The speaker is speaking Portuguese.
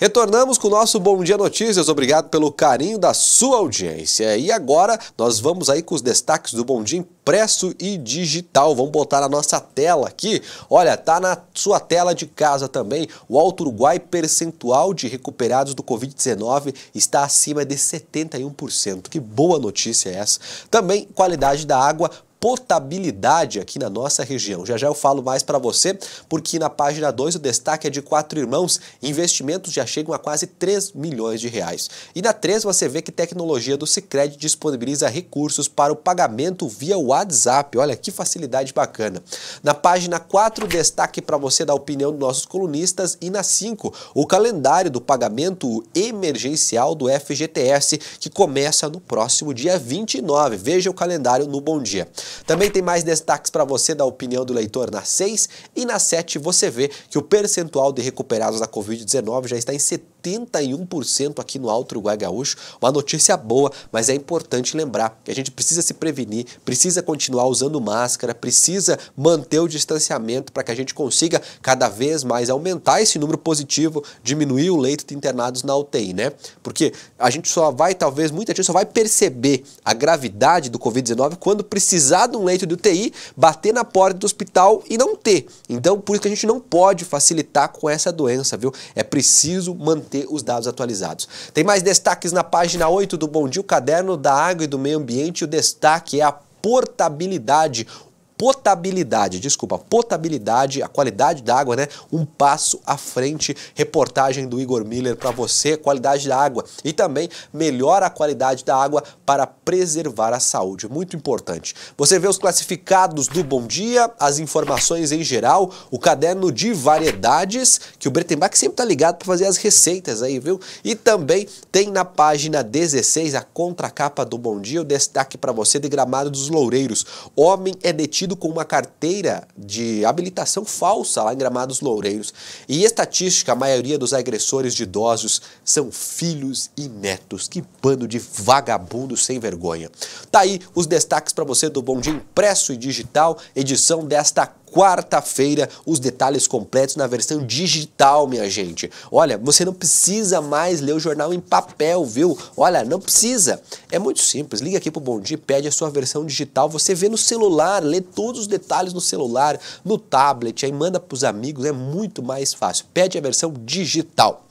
Retornamos com o nosso Bom Dia Notícias. Obrigado pelo carinho da sua audiência. E agora nós vamos aí com os destaques do Bom Dia impresso e digital. Vamos botar na nossa tela aqui. Olha, tá na sua tela de casa também. O Alto Uruguai percentual de recuperados do COVID-19 está acima de 71%. Que boa notícia é essa. Também qualidade da água potabilidade aqui na nossa região. Já já eu falo mais para você, porque na página 2 o destaque é de quatro irmãos, investimentos já chegam a quase 3 milhões de reais. E na 3 você vê que tecnologia do Sicredi disponibiliza recursos para o pagamento via WhatsApp. Olha que facilidade bacana. Na página 4 destaque para você da opinião dos nossos colunistas e na 5 o calendário do pagamento emergencial do FGTS que começa no próximo dia 29. Veja o calendário no Bom Dia. Também tem mais destaques para você da opinião do leitor na 6 e na 7 você vê que o percentual de recuperados da Covid-19 já está em 70%. 81% aqui no Alto Uruguai Gaúcho. Uma notícia boa, mas é importante lembrar que a gente precisa se prevenir, precisa continuar usando máscara, precisa manter o distanciamento para que a gente consiga cada vez mais aumentar esse número positivo, diminuir o leito de internados na UTI, né? Porque a gente só vai, talvez, muita gente só vai perceber a gravidade do Covid-19 quando precisar de um leito de UTI, bater na porta do hospital e não ter. Então, por isso que a gente não pode facilitar com essa doença, viu? É preciso manter manter os dados atualizados. Tem mais destaques na página 8 do Bom Dia, o caderno da água e do meio ambiente. O destaque é a portabilidade, potabilidade, desculpa, a potabilidade, a qualidade da água, né? Um passo à frente, reportagem do Igor Miller para você, qualidade da água e também melhora a qualidade da água para preservar a saúde, muito importante. Você vê os classificados do Bom Dia, as informações em geral, o caderno de variedades que o Bretenbach sempre tá ligado para fazer as receitas aí, viu? E também tem na página 16 a contracapa do Bom Dia, o destaque para você de Gramado dos Loureiros. Homem é detido detido com uma carteira de habilitação falsa lá em Gramados Loureiros. E estatística, a maioria dos agressores de idosos são filhos e netos. Que bando de vagabundos sem vergonha. Tá aí os destaques para você do Bom Dia Impresso e Digital, edição desta quarta-feira os detalhes completos na versão digital, minha gente. Olha, você não precisa mais ler o jornal em papel, viu? Olha, não precisa. É muito simples. Liga aqui pro Bom Dia, pede a sua versão digital, você vê no celular, lê todos os detalhes no celular, no tablet, aí manda pros amigos, é muito mais fácil. Pede a versão digital.